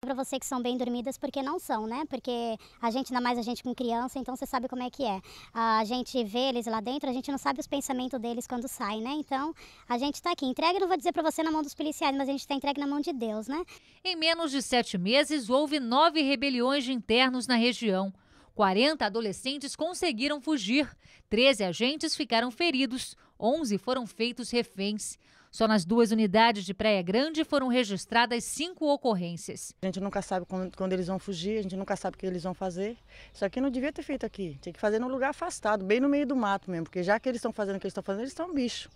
para você que são bem dormidas, porque não são, né? Porque a gente, ainda mais a gente com criança, então você sabe como é que é. A gente vê eles lá dentro, a gente não sabe os pensamentos deles quando saem, né? Então a gente está aqui. Entregue, não vou dizer para você na mão dos policiais, mas a gente está entregue na mão de Deus, né? Em menos de sete meses, houve nove rebeliões de internos na região. 40 adolescentes conseguiram fugir, 13 agentes ficaram feridos, 11 foram feitos reféns. Só nas duas unidades de Praia Grande foram registradas cinco ocorrências. A gente nunca sabe quando, quando, eles vão fugir, a gente nunca sabe o que eles vão fazer. Isso aqui não devia ter feito aqui. Tinha que fazer num lugar afastado, bem no meio do mato mesmo, porque já que eles estão fazendo o que eles estão fazendo, eles são bicho.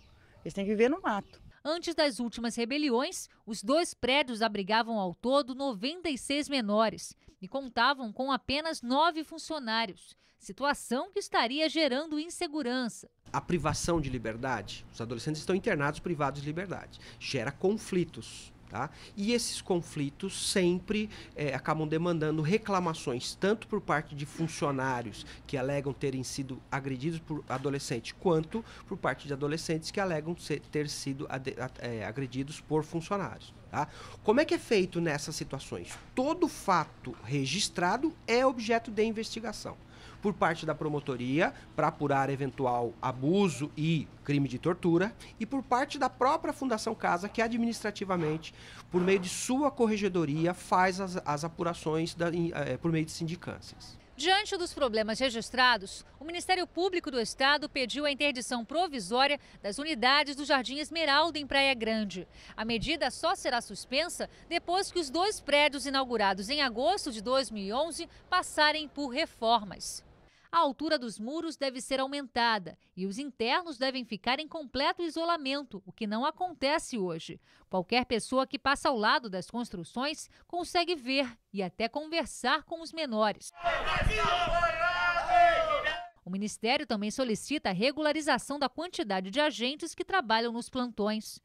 Eles têm que viver no mato. Antes das últimas rebeliões, os dois prédios abrigavam ao todo 96 menores e contavam com apenas nove funcionários, situação que estaria gerando insegurança. A privação de liberdade, os adolescentes estão internados privados de liberdade, gera conflitos Tá? E esses conflitos sempre é, acabam demandando reclamações, tanto por parte de funcionários que alegam terem sido agredidos por adolescentes, quanto por parte de adolescentes que alegam ser, ter sido ad, é, eh, agredidos por funcionários. Tá? Como é que é feito nessas situações? Todo fato registrado é objeto de investigação por parte da promotoria para apurar eventual abuso e crime de tortura e por parte da própria Fundação Casa, que administrativamente, por meio de sua corregedoria, faz as, as apurações da, em, eh, por meio de sindicâncias. Diante dos problemas registrados, o Ministério Público do Estado pediu a interdição provisória das unidades do Jardim Esmeralda em Praia Grande. A medida só será suspensa depois que os dois prédios inaugurados em agosto de 2011 passarem por reformas. A altura dos muros deve ser aumentada e os internos devem ficar em completo isolamento, o que não acontece hoje. Qualquer pessoa que passa ao lado das construções consegue ver e até conversar com os menores. O Ministério também solicita a regularização da quantidade de agentes que trabalham nos plantões.